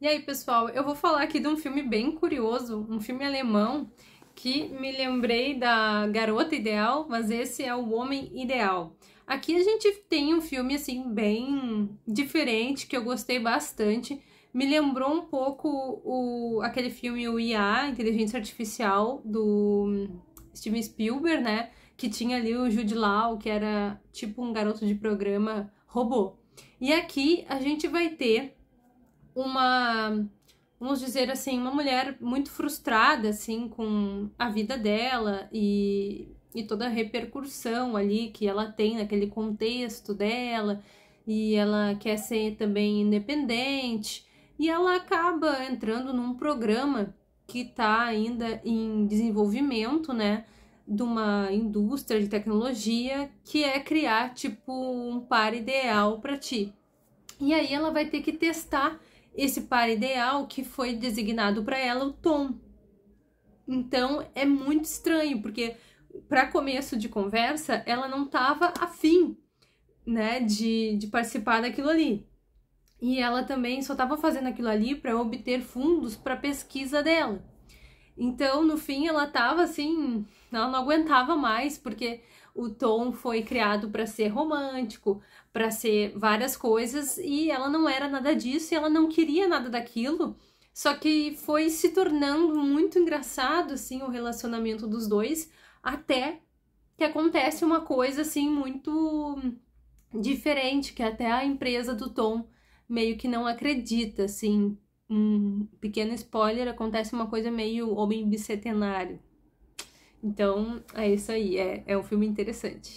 E aí, pessoal, eu vou falar aqui de um filme bem curioso, um filme alemão que me lembrei da Garota Ideal, mas esse é o Homem Ideal. Aqui a gente tem um filme assim bem diferente que eu gostei bastante. Me lembrou um pouco o aquele filme o IA, Inteligência Artificial do Steven Spielberg, né? Que tinha ali o Jude Law, que era tipo um garoto de programa robô. E aqui a gente vai ter uma vamos dizer assim, uma mulher muito frustrada, assim, com a vida dela e, e toda a repercussão ali que ela tem naquele contexto dela, e ela quer ser também independente, e ela acaba entrando num programa que está ainda em desenvolvimento, né, de uma indústria de tecnologia que é criar, tipo, um par ideal para ti. E aí ela vai ter que testar esse par ideal que foi designado para ela o Tom. Então é muito estranho, porque para começo de conversa ela não estava afim né, de, de participar daquilo ali. E ela também só estava fazendo aquilo ali para obter fundos para pesquisa dela. Então, no fim, ela estava assim, ela não aguentava mais, porque o tom foi criado para ser romântico, para ser várias coisas e ela não era nada disso e ela não queria nada daquilo. Só que foi se tornando muito engraçado assim o relacionamento dos dois até que acontece uma coisa assim muito diferente, que até a empresa do Tom meio que não acredita assim. Um pequeno spoiler, acontece uma coisa meio homem bicentenário, então, é isso aí. É, é um filme interessante.